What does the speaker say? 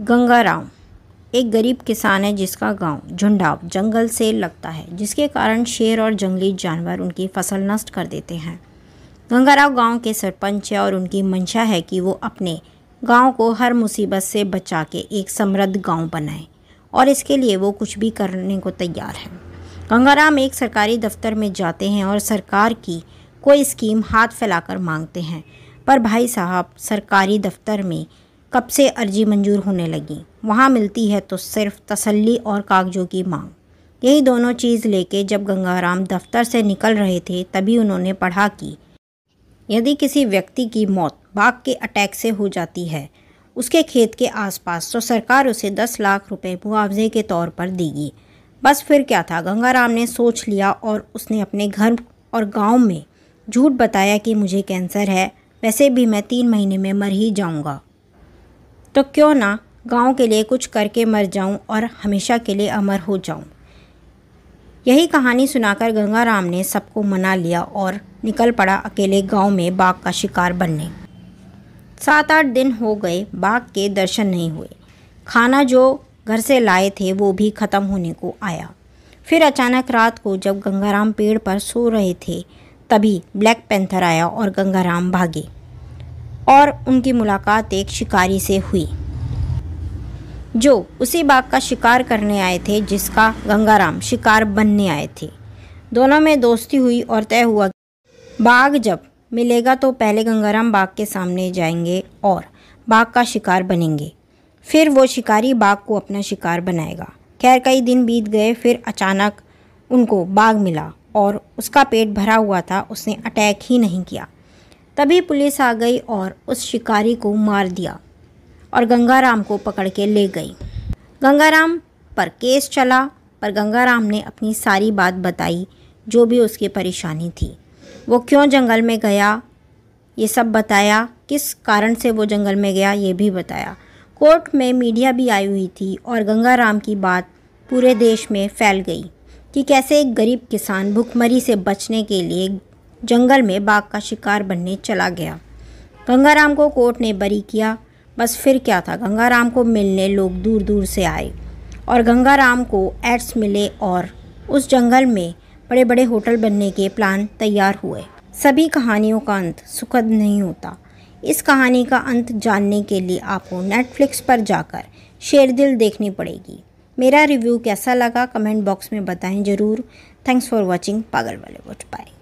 गंगाराम एक गरीब किसान है जिसका गांव झुंडाव जंगल से लगता है जिसके कारण शेर और जंगली जानवर उनकी फसल नष्ट कर देते हैं गंगाराव गांव के सरपंच है और उनकी मंशा है कि वो अपने गांव को हर मुसीबत से बचा के एक समृद्ध गांव बनाए और इसके लिए वो कुछ भी करने को तैयार है गंगाराम एक सरकारी दफ्तर में जाते हैं और सरकार की कोई स्कीम हाथ फैलाकर मांगते हैं पर भाई साहब सरकारी दफ्तर में कब से अर्जी मंजूर होने लगी वहाँ मिलती है तो सिर्फ तसल्ली और कागजों की मांग यही दोनों चीज़ लेके जब गंगाराम दफ्तर से निकल रहे थे तभी उन्होंने पढ़ा कि यदि किसी व्यक्ति की मौत बाघ के अटैक से हो जाती है उसके खेत के आसपास तो सरकार उसे दस लाख रुपए मुआवजे के तौर पर देगी बस फिर क्या था गंगाराम ने सोच लिया और उसने अपने घर और गांव में झूठ बताया कि मुझे कैंसर है वैसे भी मैं तीन महीने में मर ही जाऊंगा तो क्यों ना गांव के लिए कुछ करके मर जाऊं और हमेशा के लिए अमर हो जाऊं यही कहानी सुनाकर गंगाराम ने सबको मना लिया और निकल पड़ा अकेले गांव में बाघ का शिकार बनने सात आठ दिन हो गए बाघ के दर्शन नहीं हुए खाना जो घर से लाए थे वो भी ख़त्म होने को आया फिर अचानक रात को जब गंगाराम पेड़ पर सो रहे थे तभी ब्लैक पैंथर आया और गंगाराम भागे और उनकी मुलाकात एक शिकारी से हुई जो उसी बाघ का शिकार करने आए थे जिसका गंगाराम शिकार बनने आए थे दोनों में दोस्ती हुई और तय हुआ बाघ जब मिलेगा तो पहले गंगाराम बाघ के सामने जाएंगे और बाघ का शिकार बनेंगे फिर वो शिकारी बाघ को अपना शिकार बनाएगा खैर कई दिन बीत गए फिर अचानक उनको बाघ मिला और उसका पेट भरा हुआ था उसने अटैक ही नहीं किया तभी पुलिस आ गई और उस शिकारी को मार दिया और गंगाराम को पकड़ के ले गई गंगाराम पर केस चला पर गंगाराम ने अपनी सारी बात बताई जो भी उसकी परेशानी थी वो क्यों जंगल में गया ये सब बताया किस कारण से वो जंगल में गया ये भी बताया कोर्ट में मीडिया भी आई हुई थी और गंगाराम की बात पूरे देश में फैल गई कि कैसे एक गरीब किसान भुखमरी से बचने के लिए जंगल में बाघ का शिकार बनने चला गया गंगाराम को कोर्ट ने बरी किया बस फिर क्या था गंगाराम को मिलने लोग दूर दूर से आए और गंगाराम को एड्स मिले और उस जंगल में बड़े बड़े होटल बनने के प्लान तैयार हुए सभी कहानियों का अंत सुखद नहीं होता इस कहानी का अंत जानने के लिए आपको नेटफ्लिक्स पर जाकर शेर दिल देखनी पड़ेगी मेरा रिव्यू कैसा लगा कमेंट बॉक्स में बताएं ज़रूर थैंक्स फॉर वॉचिंग पागल वाले वोट बाय